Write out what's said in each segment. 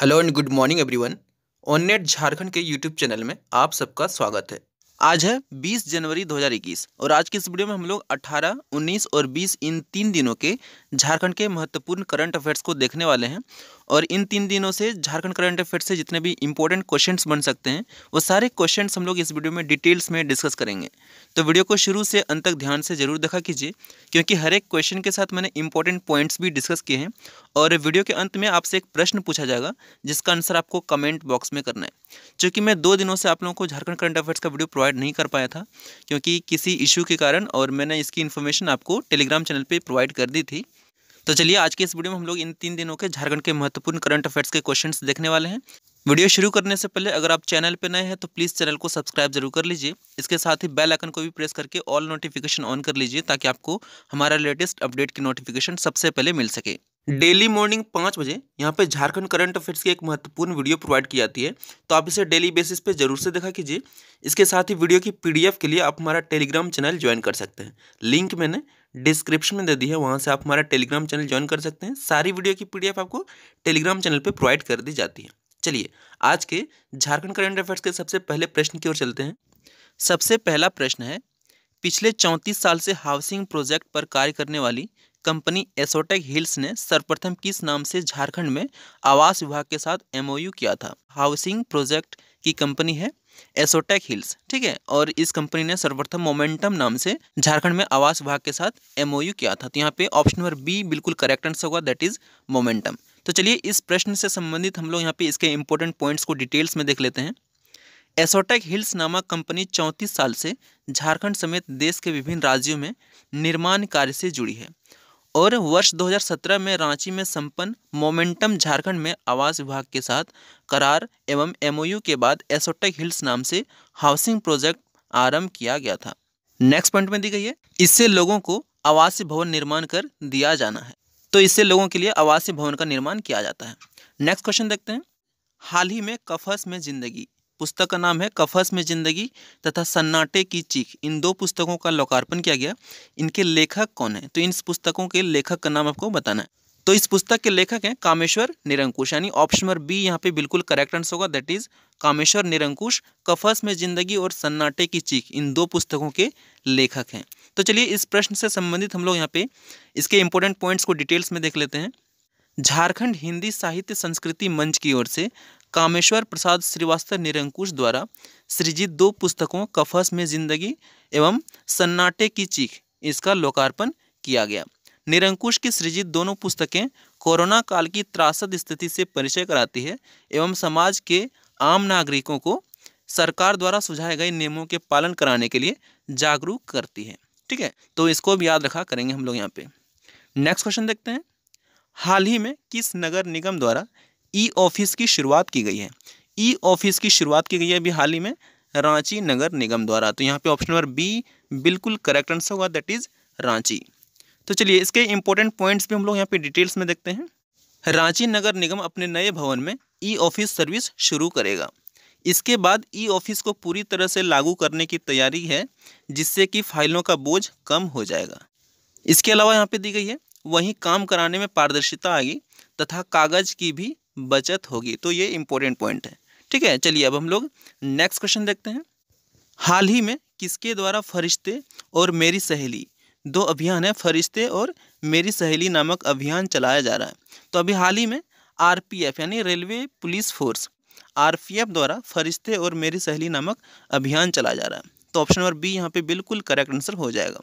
hello and good morning everyone net Jharkhand के YouTube channel में आप सबका स्वागत है आज है 20 जनवरी 2021 और आज की इस वीडियो में हम लोग 18, 19 और 20 इन तीन दिनों के झारखंड के महत्वपूर्ण करंट अफेयर्स को देखने वाले हैं और इन तीन दिनों से झारखंड करंट अफेयर से जितने भी इंपॉर्टेंट क्वेश्चंस बन सकते हैं वो सारे क्वेश्चंस हम लोग इस वीडियो में डिटेल्स में डिस्कस करेंगे तो वीडियो को शुरू से अंत तक ध्यान से जरूर देखा कीजिए क्योंकि हर एक क्वेश्चन के साथ मैंने इंपॉर्टेंट पॉइंट्स भी डिस्कस किए हैं और वीडियो के अंत में आपसे एक प्रश्न पूछा जाएगा जिसका आंसर आपको कमेंट बॉक्स में करना है चूंकि मैं दो दिनों से आप लोगों को झारखंड करंट अफेयर्स का वीडियो प्रोवाइड नहीं कर पाया था क्योंकि किसी इशू के कारण और मैंने इसकी इन्फॉर्मेशन आपको टेलीग्राम चैनल पर प्रोवाइड कर दी थी तो चलिए आज के इस वीडियो में हम लोग इन तीन दिनों के झारखंड के महत्वपूर्ण करंट अफेयर्स के क्वेश्चन देखने वाले हैं वीडियो शुरू करने से पहले अगर आप चैनल पर नए हैं तो प्लीज़ चैनल को सब्सक्राइब जरूर कर लीजिए इसके साथ ही बेल आइकन को भी प्रेस करके ऑल नोटिफिकेशन ऑन कर लीजिए ताकि आपको हमारा लेटेस्ट अपडेट की नोटिफिकेशन सबसे पहले मिल सके डेली मॉर्निंग पाँच बजे यहाँ पे झारखंड करंट अफेयर्स की एक महत्वपूर्ण वीडियो प्रोवाइड की जाती है तो आप इसे डेली बेसिस पे जरूर से देखा कीजिए इसके साथ ही वीडियो की पीडीएफ के लिए आप हमारा टेलीग्राम चैनल ज्वाइन कर सकते हैं लिंक मैंने डिस्क्रिप्शन में दे दी है वहाँ से आप हमारा टेलीग्राम चैनल ज्वाइन कर सकते हैं सारी वीडियो की पीडीएफ आपको टेलीग्राम चैनल पर प्रोवाइड कर दी जाती है चलिए आज के झारखंड करंट अफेयर्स के सबसे पहले प्रश्न की ओर चलते हैं सबसे पहला प्रश्न है पिछले चौंतीस साल से हाउसिंग प्रोजेक्ट पर कार्य करने वाली कंपनी एसोटेक हिल्स ने सर्वप्रथम किस नाम से झारखंड में आवास विभाग के साथ एमओयू किया था हाउसिंग प्रोजेक्ट की कंपनी है एसोटेक हिल्स ठीक है और इस कंपनी ने सर्वप्रथम मोमेंटम नाम से झारखंड में आवास विभाग के साथ एमओयू किया था तो यहाँ पे ऑप्शन नंबर बी बिल्कुल करेक्ट आंसर होगा दैट इज मोमेंटम तो चलिए इस प्रश्न से संबंधित हम लोग यहाँ पे इसके इंपॉर्टेंट पॉइंट्स को डिटेल्स में देख लेते हैं एसोटेक हिल्स नामक कंपनी चौंतीस साल से झारखंड समेत देश के विभिन्न राज्यों में निर्माण कार्य से जुड़ी है और वर्ष 2017 में रांची में संपन्न मोमेंटम झारखंड में आवास विभाग के साथ करार एवं एमओयू के बाद एसोटेक हिल्स नाम से हाउसिंग प्रोजेक्ट आरंभ किया गया था नेक्स्ट पॉइंट में दी गई है इससे लोगों को आवासीय भवन निर्माण कर दिया जाना है तो इससे लोगों के लिए आवासीय भवन का निर्माण किया जाता है नेक्स्ट क्वेश्चन देखते हैं हाल ही में कफस में जिंदगी पुस्तक का नाम है कफस में ज़िंदगी तथा सन्नाटे की चीख इन दो पुस्तकों का लोकार्पण किया गया इनके लेखक कौन है तो इन पुस्तकों के लेखक का नाम आपको बताना है तो इस पुस्तक के लेखक हैं कामेश्वर निरंकुश यानी ऑप्शन नंबर बी यहाँ पे बिल्कुल करेक्ट आंसर होगा दैट इज कामेश्वर निरंकुश कफस में जिंदगी और सन्नाटे की चीख इन दो पुस्तकों के लेखक हैं तो चलिए इस प्रश्न से संबंधित हम लोग यहाँ पे इसके इंपॉर्टेंट पॉइंट्स को डिटेल्स में देख लेते हैं झारखंड हिंदी साहित्य संस्कृति मंच की ओर से कामेश्वर प्रसाद श्रीवास्तव निरंकुश द्वारा सृजित दो पुस्तकों कफस में जिंदगी एवं सन्नाटे की चीख इसका लोकार्पण किया गया निरंकुश की सृजित दोनों पुस्तकें कोरोना काल की त्रासद स्थिति से परिचय कराती है एवं समाज के आम नागरिकों को सरकार द्वारा सुझाए गए नियमों के पालन कराने के लिए जागरूक करती है ठीक है तो इसको भी याद रखा करेंगे हम लोग यहाँ पे नेक्स्ट क्वेश्चन देखते हैं हाल ही में किस नगर निगम द्वारा ई ऑफिस की शुरुआत की गई है ई ऑफिस की शुरुआत की गई है अभी हाल ही में रांची नगर निगम द्वारा तो यहाँ पे ऑप्शन नंबर बी बिल्कुल करेक्ट आंसर होगा दैट इज़ रांची तो चलिए इसके इंपॉर्टेंट पॉइंट्स भी हम लोग यहाँ पे डिटेल्स में देखते हैं रांची नगर निगम अपने नए भवन में ई ऑफिस सर्विस शुरू करेगा इसके बाद ई ऑफिस को पूरी तरह से लागू करने की तैयारी है जिससे कि फाइलों का बोझ कम हो जाएगा इसके अलावा यहाँ पे दी गई है वहीं काम कराने में पारदर्शिता आएगी तथा कागज़ की भी बचत होगी तो ये इम्पोर्टेंट पॉइंट है ठीक है चलिए अब हम लोग नेक्स्ट क्वेश्चन देखते हैं हाल ही में किसके द्वारा फरिश्ते और मेरी सहेली दो अभियान है फरिश्ते और मेरी सहेली नामक अभियान चलाया जा रहा है तो अभी हाल ही में आरपीएफ यानी रेलवे पुलिस फोर्स आरपीएफ द्वारा फरिश्ते और मेरी सहेली नामक अभियान चलाया जा रहा है तो ऑप्शन नंबर बी यहाँ पे बिल्कुल करेक्ट आंसर हो जाएगा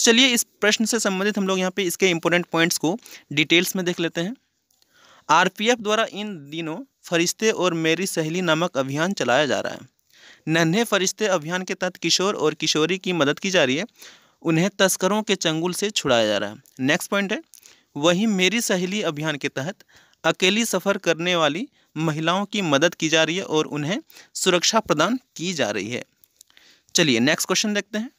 चलिए इस प्रश्न से संबंधित हम लोग यहाँ पे इसके इंपॉर्टेंट पॉइंट्स को डिटेल्स में देख लेते हैं आरपीएफ द्वारा इन दिनों फरिश्ते और मेरी सहेली नामक अभियान चलाया जा रहा है नन्हे फरिश्ते अभियान के तहत किशोर और किशोरी की मदद की जा रही है उन्हें तस्करों के चंगुल से छुड़ाया जा रहा है नेक्स्ट पॉइंट है वहीं मेरी सहेली अभियान के तहत अकेली सफ़र करने वाली महिलाओं की मदद की जा रही है और उन्हें सुरक्षा प्रदान की जा रही है चलिए नेक्स्ट क्वेश्चन देखते हैं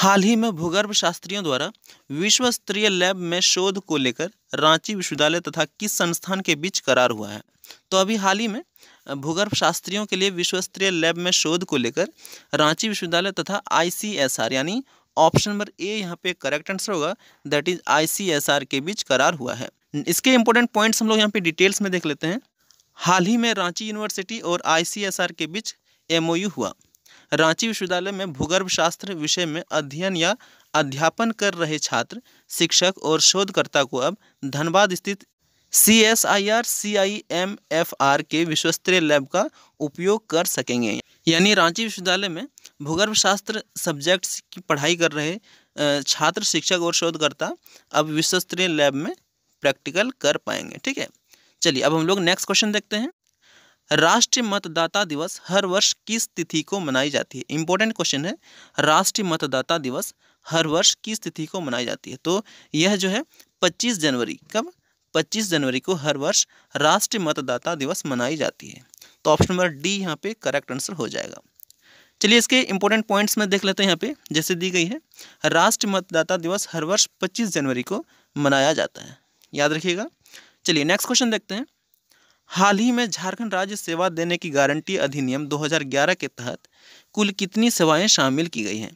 हाल ही में भूगर्भ शास्त्रियों द्वारा विश्व स्तरीय लैब में शोध को लेकर रांची विश्वविद्यालय तथा किस संस्थान के बीच करार हुआ है तो अभी हाल ही में भूगर्भ शास्त्रियों के लिए विश्व स्तरीय लैब में शोध को लेकर रांची विश्वविद्यालय तथा आईसीएसआर यानी ऑप्शन नंबर ए यहाँ पे करेक्ट आंसर होगा दैट इज आईसीएसआर के बीच करार हुआ है इसके इंपॉर्टेंट पॉइंट्स हम लोग यहाँ पे डिटेल्स में देख लेते हैं हाल ही में रांची यूनिवर्सिटी और आईसीएसआर के बीच एमओयू हुआ रांची विश्वविद्यालय में भूगर्भ शास्त्र विषय में अध्ययन या अध्यापन कर रहे छात्र शिक्षक और शोधकर्ता को अब धनबाद स्थित C S I R C I M F R के विश्वस्तरीय लैब का उपयोग कर सकेंगे यानी रांची विश्वविद्यालय में भूगर्भ शास्त्र सब्जेक्ट्स की पढ़ाई कर रहे छात्र शिक्षक और शोधकर्ता अब विश्वस्तरीय लैब में प्रैक्टिकल कर पाएंगे ठीक है चलिए अब हम लोग नेक्स्ट क्वेश्चन देखते हैं राष्ट्रीय मतदाता दिवस हर वर्ष किस तिथि को मनाई जाती है इंपॉर्टेंट क्वेश्चन है राष्ट्रीय मतदाता दिवस हर वर्ष किस तिथि को मनाई जाती है तो यह जो है 25 जनवरी कब 25 जनवरी को हर वर्ष राष्ट्रीय मतदाता दिवस मनाई जाती है तो ऑप्शन नंबर डी यहाँ पे करेक्ट आंसर हो जाएगा चलिए इसके इंपॉर्टेंट पॉइंट्स में देख लेते हैं यहाँ पे जैसे दी गई है राष्ट्रीय मतदाता दिवस हर वर्ष 25 जनवरी को मनाया जाता है याद रखिएगा चलिए नेक्स्ट क्वेश्चन देखते हैं हाल ही में झारखंड राज्य सेवा देने की गारंटी अधिनियम 2011 के तहत कुल कितनी सेवाएं शामिल की गई हैं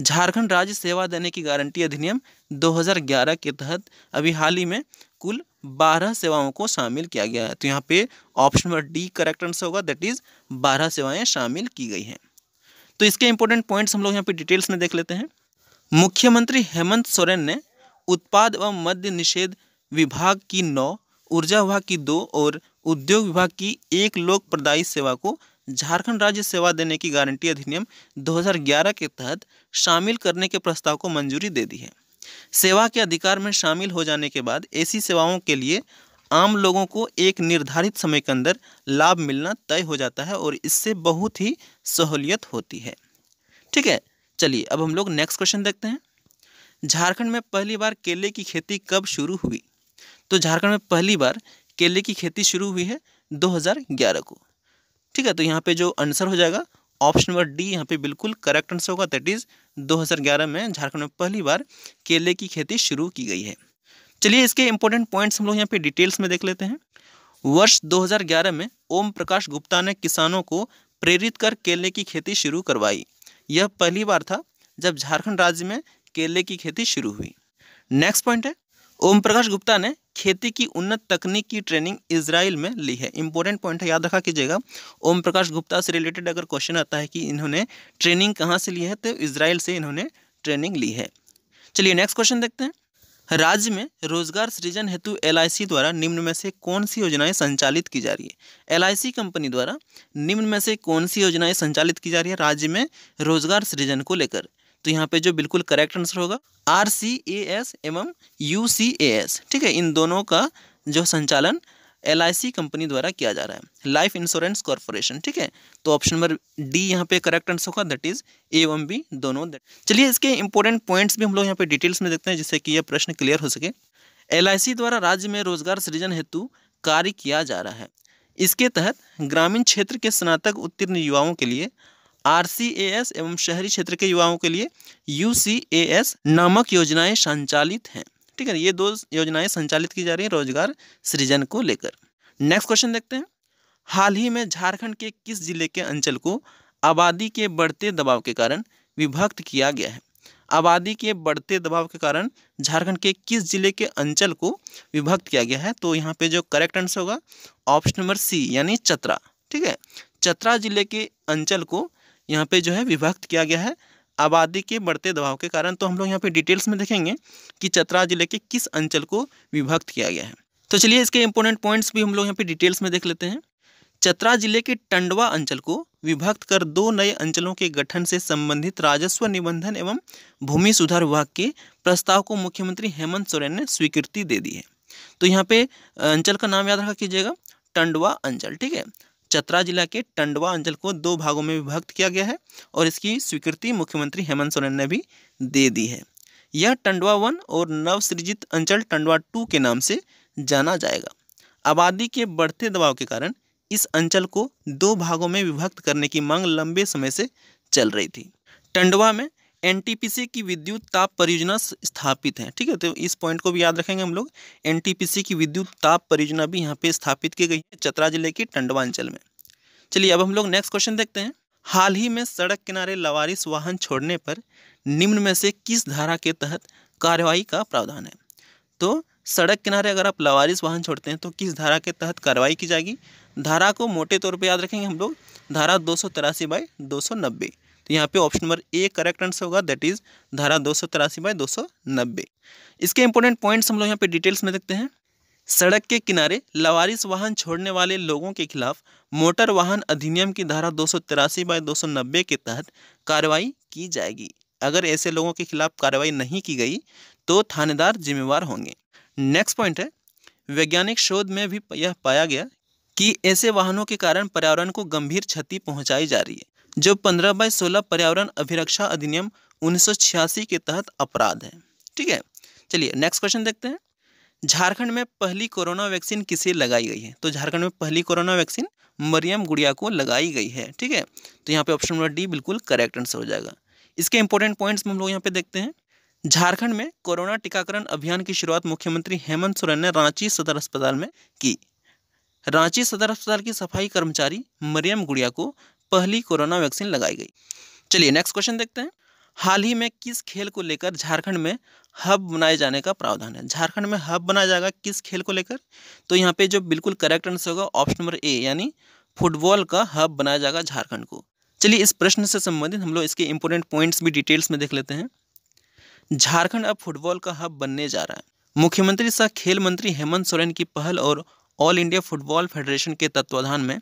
झारखंड राज्य सेवा देने की गारंटी अधिनियम 2011 के तहत अभी हाल ही में कुल 12 सेवाओं को शामिल किया गया है तो यहाँ पे option number D correct answer होगा दैट इज़ 12 सेवाएं शामिल की गई हैं तो इसके इंपॉर्टेंट पॉइंट्स हम लोग यहाँ पे डिटेल्स में देख लेते हैं मुख्यमंत्री हेमंत सोरेन ने उत्पाद एवं मद्य निषेध विभाग की नौ ऊर्जा विभाग की दो और उद्योग विभाग की एक लोक प्रदायी सेवा को झारखंड राज्य सेवा देने की गारंटी अधिनियम 2011 के तहत शामिल करने के प्रस्ताव को मंजूरी दे दी है सेवा के अधिकार में शामिल हो जाने के बाद ऐसी सेवाओं के लिए आम लोगों को एक निर्धारित समय के अंदर लाभ मिलना तय हो जाता है और इससे बहुत ही सहूलियत होती है ठीक है चलिए अब हम लोग नेक्स्ट क्वेश्चन देखते हैं झारखंड में पहली बार केले की खेती कब शुरू हुई तो झारखंड में पहली बार केले की खेती शुरू हुई है 2011 को ठीक है तो यहाँ पे जो आंसर हो जाएगा ऑप्शन नंबर डी यहाँ पे बिल्कुल करेक्ट आंसर होगा दैट इज़ 2011 में झारखंड में पहली बार केले की खेती शुरू की गई है चलिए इसके इंपॉर्टेंट पॉइंट्स हम लोग यहाँ पे डिटेल्स में देख लेते हैं वर्ष 2011 में ओम प्रकाश गुप्ता ने किसानों को प्रेरित कर केले की खेती शुरू करवाई यह पहली बार था जब झारखंड राज्य में केले की खेती शुरू हुई नेक्स्ट पॉइंट है ओम प्रकाश गुप्ता ने खेती की उन्नत तकनीक की ट्रेनिंग इसराइल में ली है इंपॉर्टेंट पॉइंट है याद रखा कीजिएगा ओम प्रकाश गुप्ता से रिलेटेड अगर क्वेश्चन आता है कि इन्होंने ट्रेनिंग कहाँ से ली है तो इसराइल से इन्होंने ट्रेनिंग ली है चलिए नेक्स्ट क्वेश्चन देखते हैं राज्य में रोजगार सृजन हेतु एल द्वारा निम्न में से कौन सी योजनाएं संचालित की जा रही है एल कंपनी द्वारा निम्न में से कौन सी योजनाएं संचालित की जा रही है राज्य में रोजगार सृजन को लेकर तो यहाँ पे जो बिल्कुल करेक्ट आंसर होगा आर सी ए एस एवं यू सी ए एस ठीक है इन दोनों का जो संचालन एल कंपनी द्वारा किया जा रहा है लाइफ इंश्योरेंस कॉरपोरेशन ठीक है तो ऑप्शन नंबर डी यहाँ पे करेक्ट आंसर होगा दैट इज ए एवं बी दोनों चलिए इसके इंपॉर्टेंट पॉइंट्स भी हम लोग यहाँ पे डिटेल्स में देखते हैं जिससे कि यह प्रश्न क्लियर हो सके एल द्वारा राज्य में रोजगार सृजन हेतु कार्य किया जा रहा है इसके तहत ग्रामीण क्षेत्र के स्नातक उत्तीर्ण युवाओं के लिए आर एवं शहरी क्षेत्र के युवाओं के लिए यू नामक योजनाएं संचालित हैं ठीक है ये दो योजनाएं संचालित की जा रही हैं रोजगार सृजन को लेकर नेक्स्ट क्वेश्चन देखते हैं हाल ही में झारखंड के किस जिले के अंचल को आबादी के बढ़ते दबाव के कारण विभक्त किया गया है आबादी के बढ़ते दबाव के कारण झारखंड के किस जिले के अंचल को विभक्त किया गया है तो यहाँ पे जो करेक्ट आंसर होगा ऑप्शन नंबर सी यानी चतरा ठीक है चतरा जिले के अंचल को यहाँ पे जो है विभक्त किया गया है आबादी के बढ़ते दबाव के कारण तो हम लोग यहाँ पे डिटेल्स में देखेंगे कि चतरा जिले के किस अंचल को विभक्त किया गया है तो चलिए इसके इम्पोर्टेंट पॉइंट्स भी हम लोग यहाँ पे डिटेल्स में देख लेते हैं चतरा जिले के टंडवा अंचल को विभक्त कर दो नए अंचलों के गठन से संबंधित राजस्व निबंधन एवं भूमि सुधार विभाग के प्रस्ताव को मुख्यमंत्री हेमंत सोरेन ने स्वीकृति दे दी है तो यहाँ पे अंचल का नाम याद रखा कीजिएगा टंडवा अंचल ठीक है चतरा जिला के टंडवा अंचल को दो भागों में विभक्त किया गया है और इसकी स्वीकृति मुख्यमंत्री हेमंत सोरेन ने भी दे दी है यह टंडवा वन और नवसृजित अंचल टंडवा टू के नाम से जाना जाएगा आबादी के बढ़ते दबाव के कारण इस अंचल को दो भागों में विभक्त करने की मांग लंबे समय से चल रही थी टंडवा में एनटीपीसी की विद्युत ताप परियोजना स्थापित है ठीक है तो इस पॉइंट को भी याद रखेंगे हम लोग एनटीपीसी की विद्युत ताप परियोजना भी यहाँ पे स्थापित की गई है चतरा जिले के टंडवांचल में चलिए अब हम लोग नेक्स्ट क्वेश्चन देखते हैं हाल ही में सड़क किनारे लवारिस वाहन छोड़ने पर निम्न में से किस धारा के तहत कार्रवाई का प्रावधान है तो सड़क किनारे अगर आप लवारिस वाहन छोड़ते हैं तो किस धारा के तहत कार्रवाई की जाएगी धारा को मोटे तौर पर याद रखेंगे हम लोग धारा दो सौ तिरासी बाई दो सौ नब्बे तो यहाँ पे option number A correct answer होगा दैट इज धारा दो सौ तिरासी बाय दो सौ नब्बे इसके इंपॉर्टेंट पॉइंट्स हम लोग यहाँ पे डिटेल्स में देखते हैं सड़क के किनारे लवारिस वाहन छोड़ने वाले लोगों के खिलाफ मोटर वाहन अधिनियम की धारा दो सौ तिरासी बाय दो सौ नब्बे के तहत कार्रवाई की जाएगी अगर ऐसे लोगों के खिलाफ कार्रवाई नहीं की गई तो थानेदार जिम्मेवार होंगे नेक्स्ट पॉइंट है वैज्ञानिक शोध में भी यह पाया गया कि ऐसे वाहनों के कारण पर्यावरण को गंभीर क्षति पहुंचाई जा रही है जो पंद्रह बाई सोलह पर्यावरण अभिरक्षा अधिनियम उन्नीस के तहत अपराध है ठीक है चलिए नेक्स्ट क्वेश्चन देखते हैं झारखंड में पहली कोरोना वैक्सीन किसे लगाई गई है तो झारखंड में पहली कोरोना वैक्सीन मरियम गुड़िया को लगाई गई है ठीक है तो यहाँ पे ऑप्शन नंबर डी बिल्कुल करेक्ट आंसर हो जाएगा इसके इंपॉर्टेंट पॉइंट्स हम लोग यहाँ पे देखते हैं झारखंड में कोरोना टीकाकरण अभियान की शुरुआत मुख्यमंत्री हेमंत सोरेन ने रांची सदर अस्पताल में की रांची सदर अस्पताल की सफाई कर्मचारी मरियम गुड़िया को पहली कोरोना वैक्सीन लगाई गई चलिए नेक्स्ट क्वेश्चन देखते हैं हाल ही में किस खेल को लेकर झारखंड में हब बनाए जाने का प्रावधान है झारखंड में हब बनाया जाएगा किस खेल को लेकर तो यहाँ पे जो बिल्कुल करेक्ट आंसर होगा ऑप्शन नंबर ए यानी फुटबॉल का हब बनाया जाएगा झारखंड को चलिए इस प्रश्न से संबंधित हम लोग इसके इंपोर्टेंट पॉइंट्स भी डिटेल्स में देख लेते हैं झारखंड अब फुटबॉल का हब बनने जा रहा है मुख्यमंत्री सह खेल मंत्री हेमंत सोरेन की पहल और ऑल इंडिया फुटबॉल फेडरेशन के तत्वाधान में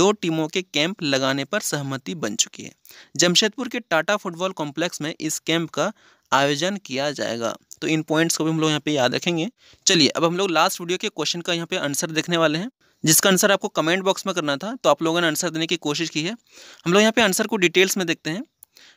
दो टीमों के कैंप लगाने पर सहमति बन चुकी है जमशेदपुर के टाटा फुटबॉल कॉम्प्लेक्स में इस कैंप का आयोजन किया जाएगा तो इन पॉइंट्स को भी हम लोग यहाँ पे याद रखेंगे चलिए अब हम लोग लास्ट वीडियो के क्वेश्चन का यहाँ पे आंसर देखने वाले हैं जिसका आंसर आपको कमेंट बॉक्स में करना था तो आप लोगों ने आंसर देने की कोशिश की है हम लोग यहाँ पे आंसर को डिटेल्स में देखते हैं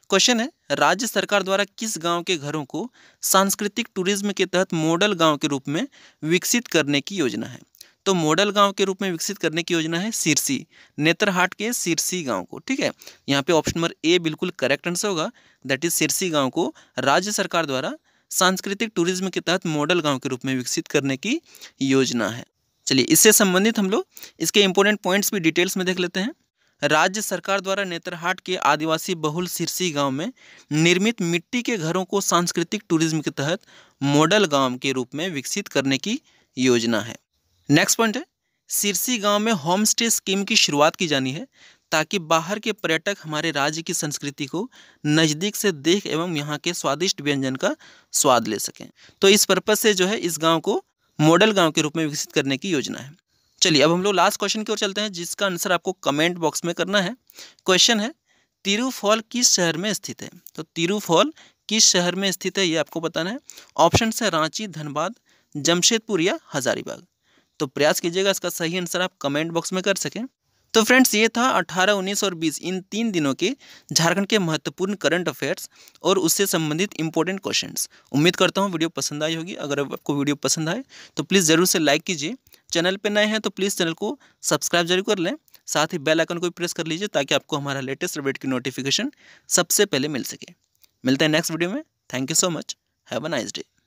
क्वेश्चन है राज्य सरकार द्वारा किस गांव के घरों को सांस्कृतिक टूरिज्म के तहत मॉडल गांव के रूप में विकसित करने की योजना है तो मॉडल गांव के रूप में विकसित करने की योजना है सिरसी नेत्रहाट के सिरसी गांव को ठीक है यहाँ पे ऑप्शन नंबर ए बिल्कुल करेक्ट आंसर होगा दैट इज सिरसी गांव को राज्य सरकार द्वारा सांस्कृतिक टूरिज्म के तहत मॉडल गांव के रूप में विकसित करने की योजना है चलिए इससे संबंधित हम लोग इसके इंपॉर्टेंट पॉइंट्स भी डिटेल्स में देख लेते हैं राज्य सरकार द्वारा नेत्रहाट के आदिवासी बहुल सिरसी गांव में निर्मित मिट्टी के घरों को सांस्कृतिक टूरिज्म के तहत मॉडल गांव के रूप में विकसित करने की योजना है नेक्स्ट पॉइंट है सिरसी गांव में होम स्टे स्कीम की शुरुआत की जानी है ताकि बाहर के पर्यटक हमारे राज्य की संस्कृति को नज़दीक से देख एवं यहाँ के स्वादिष्ट व्यंजन का स्वाद ले सकें तो इस पर्पज़ से जो है इस गाँव को मॉडल गाँव के रूप में विकसित करने की योजना है चलिए अब हम लोग लास्ट क्वेश्चन की ओर चलते हैं जिसका आंसर आपको कमेंट बॉक्स में करना है क्वेश्चन है तिरुफॉल किस शहर में स्थित है तो तिरुफॉल किस शहर में स्थित है ये आपको बताना है ऑप्शन है रांची धनबाद जमशेदपुर या हजारीबाग तो प्रयास कीजिएगा इसका सही आंसर आप कमेंट बॉक्स में कर सकें तो फ्रेंड्स ये था 18, 19 और 20 इन तीन दिनों के झारखंड के महत्वपूर्ण करंट अफेयर्स और उससे संबंधित इंपॉर्टेंट क्वेश्चंस उम्मीद करता हूँ वीडियो पसंद आई होगी अगर आपको वीडियो पसंद आए तो प्लीज़ ज़रूर से लाइक कीजिए चैनल पर नए हैं तो प्लीज़ चैनल को सब्सक्राइब जरूर कर लें साथ ही बेल आइकन को भी प्रेस कर लीजिए ताकि आपको हमारा लेटेस्ट अपडेट की नोटिफिकेशन सबसे पहले मिल सके मिलते हैं नेक्स्ट वीडियो में thank you so much have a nice day